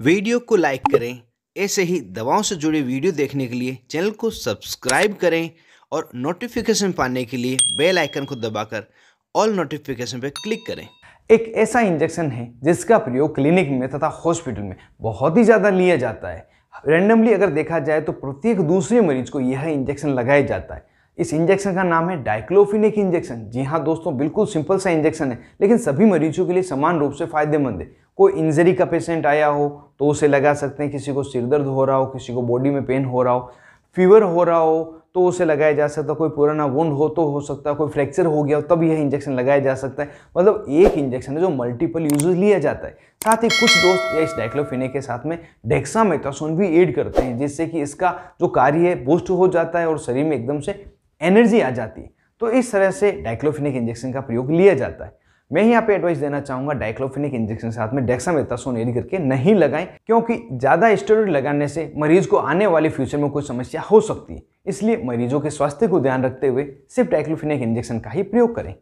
video को like करें ऐसे ही दवाओं से जुड़े वीडियो देखने के लिए चैनल को सब्सक्राइब करें और नोटिफिकेशन पाने के लिए बेल आइकन को दबाकर ऑल नोटिफिकेशन पर क्लिक करें एक ऐसा इंजेक्शन है जिसका प्रयोग क्लिनिक में तथा हॉस्पिटल में बहुत ही ज़्यादा लिया जाता है रैंडमली अगर देखा जाए तो प्रत्येक दूसरे मरीज को यह इंजेक्शन लगाया जाता है इस इंजेक्शन का नाम है डाइक्लोफिनिक इंजेक्शन जी हाँ दोस्तों बिल्कुल सिंपल सा इंजेक्शन है लेकिन सभी मरीजों के लिए समान रूप से फायदेमंद है कोई इंजरी का पेशेंट आया हो तो उसे लगा सकते हैं किसी को सिर दर्द हो रहा हो किसी को बॉडी में पेन हो रहा हो फीवर हो रहा हो तो उसे लगाया जा सकता है कोई पुराना वुंड हो तो हो सकता है कोई फ्रैक्चर हो गया हो तब यह इंजेक्शन लगाया जा सकता है मतलब एक इंजेक्शन है जो मल्टीपल यूज लिया जाता है साथ ही कुछ दोस्त या इस डाइक्लोफिने के साथ में डेक्सामेथासोन भी एड करते हैं जिससे कि इसका जो कार्य है बूस्ट हो जाता है और शरीर में एकदम से एनर्जी आ जाती है तो इस तरह से डाइक्लोफिनिक इंजेक्शन का प्रयोग लिया जाता है मैं यहाँ पे एडवाइस देना चाहूंगा डाइक्लोफिनिक इंजेक्शन के साथ में डेक्सामेथासोन करके नहीं लगाएं क्योंकि ज़्यादा स्टेरॉइड लगाने से मरीज को आने वाले फ्यूचर में कोई समस्या हो सकती है इसलिए मरीजों के स्वास्थ्य को ध्यान रखते हुए सिर्फ डाइक्लोफिनिक इंजेक्शन का ही प्रयोग करें